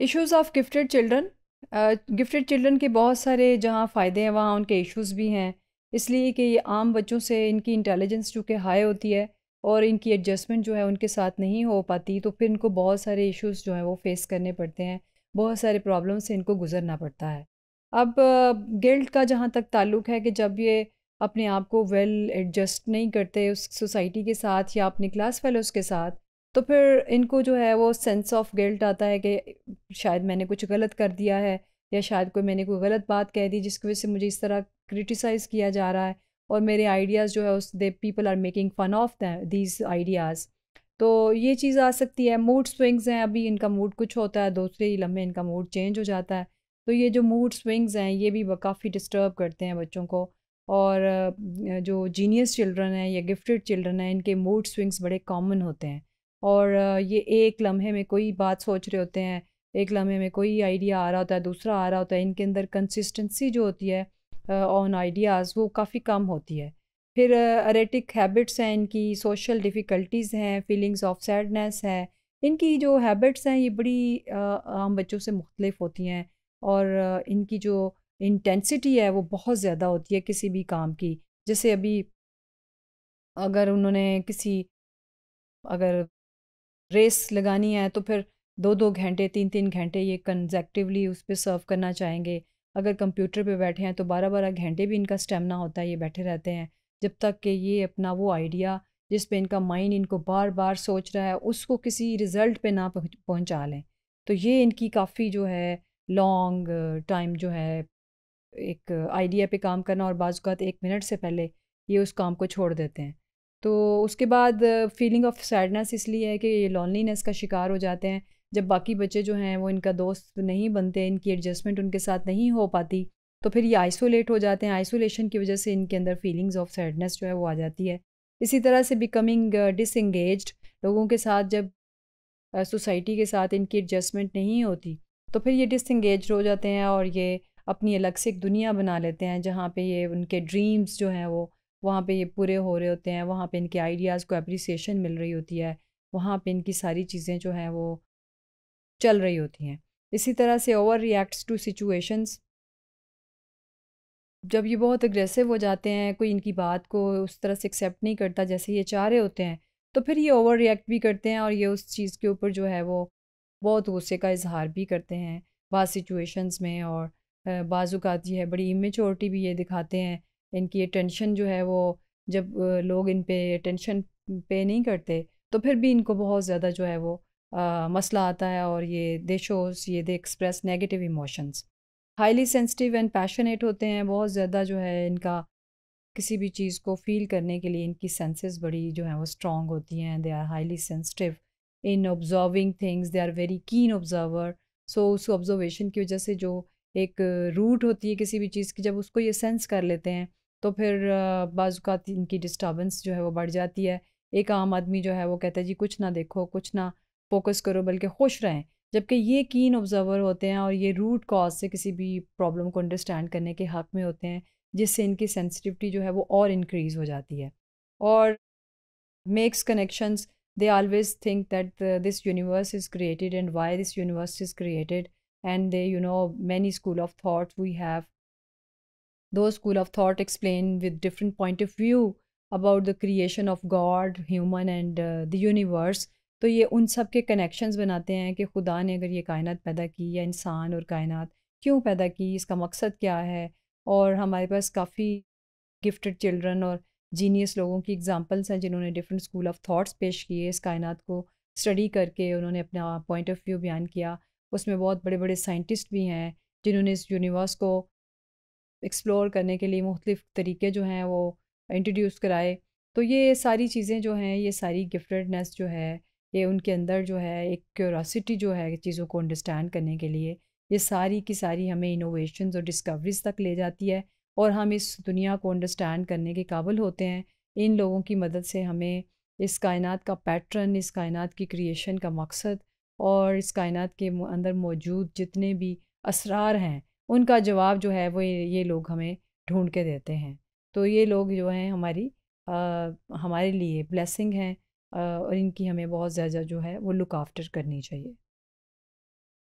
issues of gifted children gifted children के बहुत सारे जहाँ फ़ायदे हैं वहाँ उनके इश्यूज़ भी हैं इसलिए कि ये आम बच्चों से इनकी इंटेलिजेंस चूँकि हाई होती है और इनकी एडजस्टमेंट जो है उनके साथ नहीं हो पाती तो फिर इनको बहुत सारे इश्यूज़ जो हैं वो फेस करने पड़ते हैं बहुत सारे प्रॉब्लम से इनको गुजरना पड़ता है अब गिल्ट uh, का जहाँ तक ताल्लुक है कि जब ये अपने आप को वेल एडजस्ट नहीं करते उस सोसाइटी के साथ या अपने क्लास फेलोज़ के साथ तो फिर इनको जो है वो सेंस ऑफ गिल्ट आता है कि शायद मैंने कुछ गलत कर दिया है या शायद कोई मैंने कोई गलत बात कह दी जिसकी वजह से मुझे इस तरह क्रिटिसाइज़ किया जा रहा है और मेरे आइडियाज़ जो है as they people are making fun of these ideas तो ये चीज़ आ सकती है मूड स्विंग्स हैं अभी इनका मूड कुछ होता है दूसरे ही लम्हे इनका मूड चेंज हो जाता है तो ये जो मूड स्विंग्स हैं ये भी काफ़ी डिस्टर्ब करते हैं बच्चों को और जो जीनियस चिल्ड्रन हैं या गिफ्टेड चिल्ड्रन हैं इनके मूड स्विंग्स बड़े कॉमन होते हैं और ये एक लम्हे में कोई बात सोच रहे होते हैं एक लम्हे में कोई आइडिया आ रहा होता है दूसरा आ रहा होता है इनके अंदर कंसिस्टेंसी जो होती है ऑन आइडियाज़ वो काफ़ी कम होती है फिर अरेटिक हैबिट्स हैं इनकी सोशल डिफ़िकल्टीज़ हैं फीलिंग्स ऑफ सैडनेस है इनकी जो हैबिट्स हैं ये बड़ी आम बच्चों से मुख्तलिफ होती हैं और इनकी जो इंटेंसिटी है वो बहुत ज़्यादा होती है किसी भी काम की जैसे अभी अगर उन्होंने किसी अगर रेस लगानी है तो फिर दो दो घंटे तीन तीन घंटे ये कंजेक्टिवली उस पर सर्व करना चाहेंगे अगर कंप्यूटर पे बैठे हैं तो बारह बारह घंटे भी इनका स्टेमिना होता है ये बैठे रहते हैं जब तक कि ये अपना वो आइडिया जिस पे इनका माइंड इनको बार बार सोच रहा है उसको किसी रिज़ल्ट पे ना पहुंचा लें तो ये इनकी काफ़ी जो है लॉन्ग टाइम जो है एक आइडिया पे काम करना और बाज़ात एक मिनट से पहले ये उस काम को छोड़ देते हैं तो उसके बाद फीलिंग ऑफ सैडनेस इसलिए है कि ये लॉनलीनेस का शिकार हो जाते हैं जब बाकी बच्चे जो हैं वो इनका दोस्त नहीं बनते इनकी एडजस्टमेंट उनके साथ नहीं हो पाती तो फिर ये आइसोलेट हो जाते हैं आइसोलेशन की वजह से इनके अंदर फीलिंग्स ऑफ सैडनेस जो है वो आ जाती है इसी तरह से बिकमिंग डिसंगेज uh, लोगों के साथ जब सोसाइटी uh, के साथ इनकी एडजस्टमेंट नहीं होती तो फिर ये डिसंगेज हो जाते हैं और ये अपनी अलग से एक दुनिया बना लेते हैं जहाँ पे ये उनके ड्रीम्स जो हैं वो वहाँ पे ये पूरे हो रहे होते हैं वहाँ पे इनके आइडियाज़ को अप्रिसिएशन मिल रही होती है वहाँ पे इनकी सारी चीज़ें जो हैं वो चल रही होती हैं इसी तरह से ओवर रिएक्ट्स टू सिचुएशंस जब ये बहुत अग्रेसिव हो जाते हैं कोई इनकी बात को उस तरह से एक्सेप्ट नहीं करता जैसे ये चाह रहे होते हैं तो फिर ये ओवर रिएक्ट भी करते हैं और ये उस चीज़ के ऊपर जो है वो बहुत गुस्से का इजहार भी करते हैं बाज़ सिचुएशंस में और बाज़ात ये है बड़ी इमेचोरिटी भी ये दिखाते हैं इनकी अटेंशन जो है वो जब लोग इन पर अटेंशन पे नहीं करते तो फिर भी इनको बहुत ज़्यादा जो है वो आ, मसला आता है और ये दे शोज ये they express negative emotions highly sensitive and passionate होते हैं बहुत ज़्यादा जो है इनका किसी भी चीज़ को फील करने के लिए इनकी सेंसेस बड़ी जो है वो स्ट्रॉन्ग होती हैं they are highly sensitive in observing things they are very keen observer so उस ऑब्जर्वेशन की वजह से जो एक रूट होती है किसी भी चीज़ की जब उसको ये सेंस कर लेते हैं तो फिर बाज़ात इनकी डिस्टर्बेंस जो है वो बढ़ जाती है एक आम आदमी जो है वो कहता है जी कुछ ना देखो कुछ ना फोकस करो बल्कि खुश रहें जबकि ये कीन ऑब्जर्वर होते हैं और ये रूट कॉज से किसी भी प्रॉब्लम को अंडरस्टैंड करने के हक में होते हैं जिससे इनकी सेंसिटिविटी जो है वो और इंक्रीज हो जाती है और makes connection they always think that this universe is created and why this universe is created and they you know many school of thought we have two school of thought explain with different point of view about the creation of god human and the universe तो ये उन सब के connections बनाते हैं कि खुदा ने अगर ये कायनत पैदा की या इंसान और कायनत क्यों पैदा की इसका मकसद क्या है और हमारे पास काफ़ी गिफ्टेड चिल्ड्रन और जीनियस लोगों की एग्जांपल्स हैं जिन्होंने डिफरेंट स्कूल ऑफ थॉट्स पेश किए इस कायनत को स्टडी करके उन्होंने अपना पॉइंट ऑफ व्यू बयान किया उसमें बहुत बड़े बड़े साइंटिस्ट भी हैं जिन्होंने इस यूनिवर्स को एक्सप्लोर करने के लिए मुख्तफ तरीके जो हैं वो इंट्रोड्यूस कराए तो ये सारी चीज़ें जो हैं ये सारी गिफ्टेडनेस जो है ये उनके अंदर जो है एक क्यूरोसिटी जो है चीज़ों को अंडरस्टैंड करने के लिए ये सारी की सारी हमें इनोवेशन और डिस्कवरीज तक ले जाती है और हम इस दुनिया को अंडरस्टैंड करने के काबिल होते हैं इन लोगों की मदद से हमें इस कायनात का पैटर्न इस कायनात की क्रिएशन का मकसद और इस कायनात के अंदर मौजूद जितने भी असरार हैं उनका जवाब जो है वो ये लोग हमें ढूंढ के देते हैं तो ये लोग जो हैं हमारी आ, हमारे लिए ब्लेसिंग हैं और इनकी हमें बहुत ज़्यादा जो है वो लुक आफ्टर करनी चाहिए